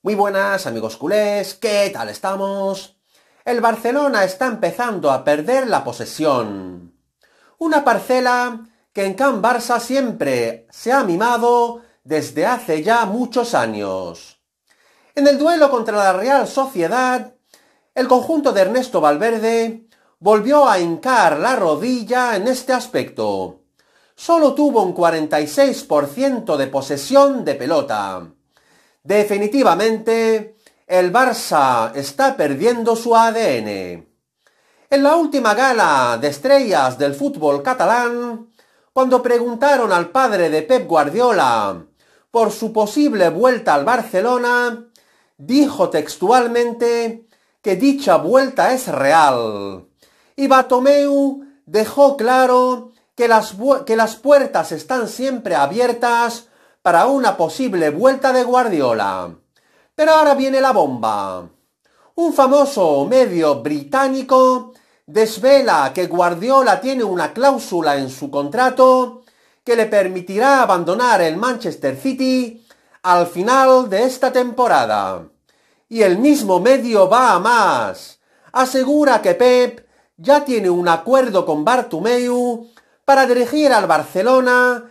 Muy buenas amigos culés, ¿qué tal estamos? El Barcelona está empezando a perder la posesión. Una parcela que en Can Barça siempre se ha mimado desde hace ya muchos años. En el duelo contra la Real Sociedad, el conjunto de Ernesto Valverde volvió a hincar la rodilla en este aspecto. Solo tuvo un 46% de posesión de pelota Definitivamente, el Barça está perdiendo su ADN. En la última gala de estrellas del fútbol catalán, cuando preguntaron al padre de Pep Guardiola por su posible vuelta al Barcelona, dijo textualmente que dicha vuelta es real. Y Batomeu dejó claro que las, que las puertas están siempre abiertas para una posible vuelta de Guardiola. Pero ahora viene la bomba. Un famoso medio británico desvela que Guardiola tiene una cláusula en su contrato que le permitirá abandonar el Manchester City al final de esta temporada. Y el mismo medio va a más. Asegura que Pep ya tiene un acuerdo con Bartomeu para dirigir al Barcelona